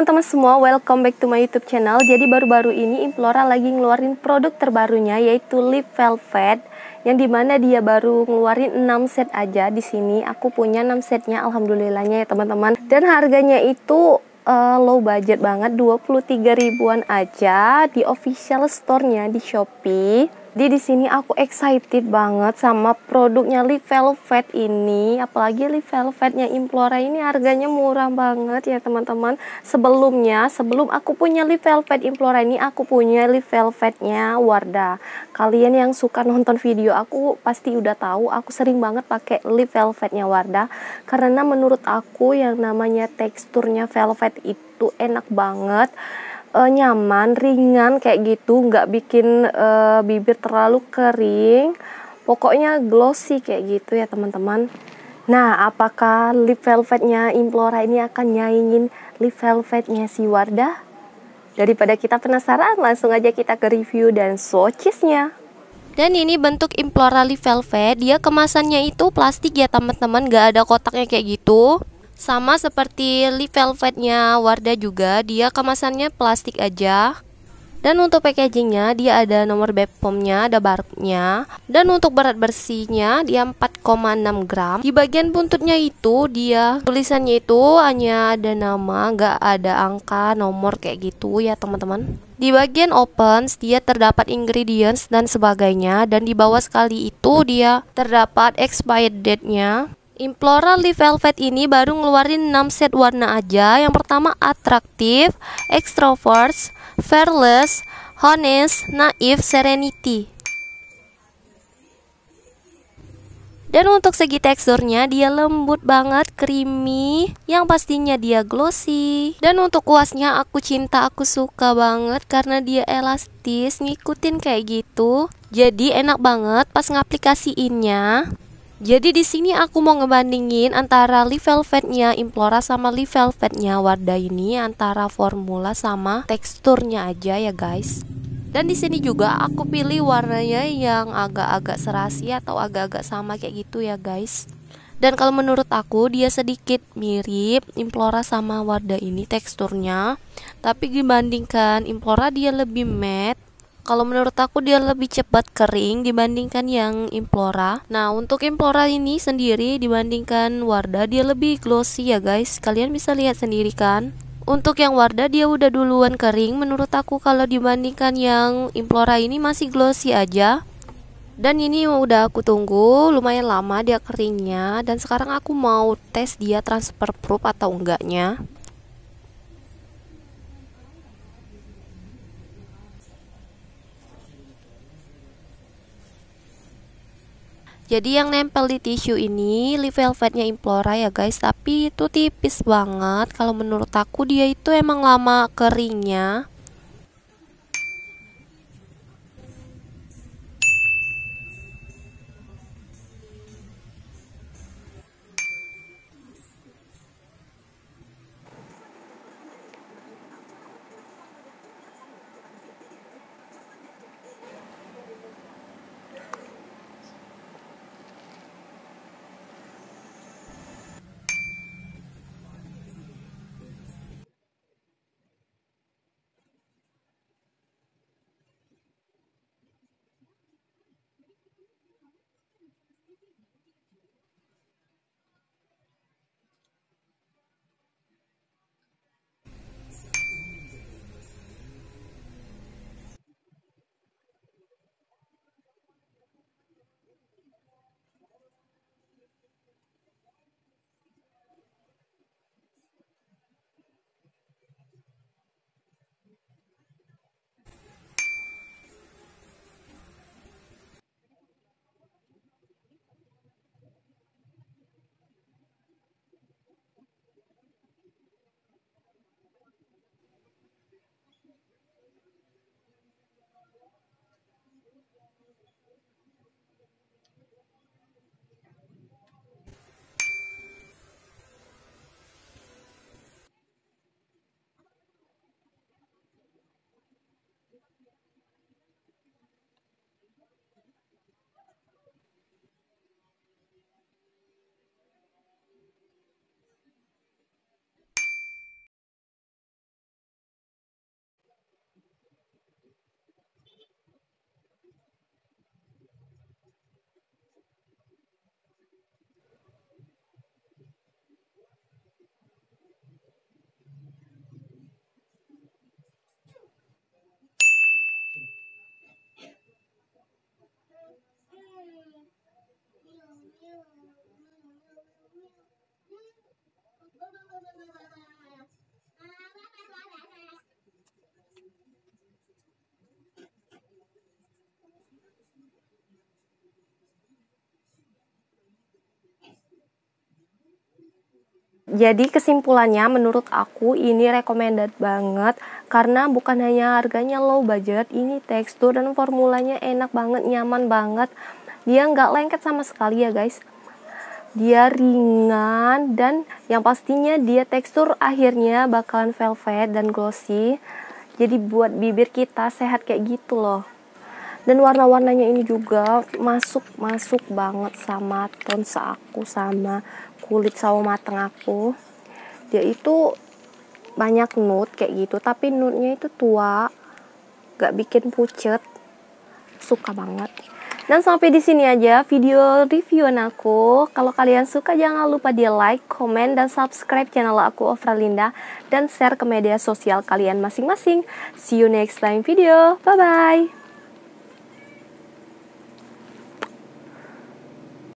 teman-teman semua, welcome back to my YouTube channel. Jadi baru-baru ini Implora lagi ngeluarin produk terbarunya yaitu Lip Velvet yang dimana dia baru ngeluarin 6 set aja di sini. Aku punya 6 setnya alhamdulillahnya ya teman-teman. Dan harganya itu uh, low budget banget 23 ribuan aja di official store-nya di Shopee jadi di sini aku excited banget sama produknya Lip Velvet ini, apalagi Lip Velvetnya Implora ini harganya murah banget ya teman-teman. Sebelumnya, sebelum aku punya Lip Velvet Implora ini, aku punya Lip Velvetnya Wardah. Kalian yang suka nonton video aku pasti udah tahu, aku sering banget pakai Lip Velvetnya Wardah karena menurut aku yang namanya teksturnya velvet itu enak banget uh, nyaman, ringan kayak gitu, nggak bikin uh, bibir terlalu kering. Pokoknya glossy kayak gitu ya teman-teman. Nah, apakah lip velvetnya Implora ini akan nyaingin lip velvetnya si Wardah? Daripada kita penasaran, langsung aja kita ke review dan swatchesnya. Dan ini bentuk Implora lip velvet, dia kemasannya itu plastik ya teman-teman, gak ada kotaknya kayak gitu. Sama seperti lip velvetnya Wardah juga, dia kemasannya plastik aja. Dan untuk packagingnya dia ada nomor BPOM-nya, ada barcode Dan untuk berat bersihnya dia 4,6 gram. Di bagian buntutnya itu dia tulisannya itu hanya ada nama, gak ada angka, nomor kayak gitu ya teman-teman. Di bagian open dia terdapat ingredients dan sebagainya dan di bawah sekali itu dia terdapat expired date-nya. Implora Leaf Velvet ini baru ngeluarin 6 set warna aja. Yang pertama atraktif, extroverts, fearless, honest, naif, serenity. Dan untuk segi teksturnya dia lembut banget, creamy, yang pastinya dia glossy. Dan untuk kuasnya aku cinta, aku suka banget karena dia elastis, ngikutin kayak gitu. Jadi enak banget pas ngaplikasiinnya. Jadi di sini aku mau ngebandingin antara Leaf Velvetnya Implora sama Leaf Velvetnya Wardah ini antara formula sama teksturnya aja ya guys. Dan di sini juga aku pilih warnanya yang agak-agak serasi atau agak agak sama kayak gitu ya guys. Dan kalau menurut aku dia sedikit mirip Implora sama Wardah ini teksturnya, tapi dibandingkan Implora dia lebih matte kalau menurut aku dia lebih cepat kering dibandingkan yang implora. Nah, untuk implora ini sendiri dibandingkan wardah dia lebih glossy ya guys. Kalian bisa lihat sendiri kan? Untuk yang Wardah dia udah duluan kering menurut aku kalau dibandingkan yang Implora ini masih glossy aja. Dan ini udah aku tunggu lumayan lama dia keringnya dan sekarang aku mau tes dia transfer proof atau enggaknya. Jadi yang nempel di tisu ini lip velvetnya implora ya guys, tapi itu tipis banget. Kalau menurut aku dia itu emang lama keringnya. Jadi kesimpulannya menurut aku ini recommended banget karena bukan hanya harganya low budget, ini tekstur dan formulanya enak banget, nyaman banget. Dia nggak lengket sama sekali ya guys dia ringan dan yang pastinya dia tekstur akhirnya bakalan velvet dan glossy jadi buat bibir kita sehat kayak gitu loh dan warna-warnanya ini juga masuk masuk banget sama tone aku sama kulit sawo mateng aku dia itu banyak nude kayak gitu tapi nude-nya itu tua gak bikin pucet suka banget dan sampai di sini aja video reviewan aku. Kalau kalian suka jangan lupa di like, comment, dan subscribe channel aku Ofra dan share ke media sosial kalian masing-masing. See you next time video. Bye-bye.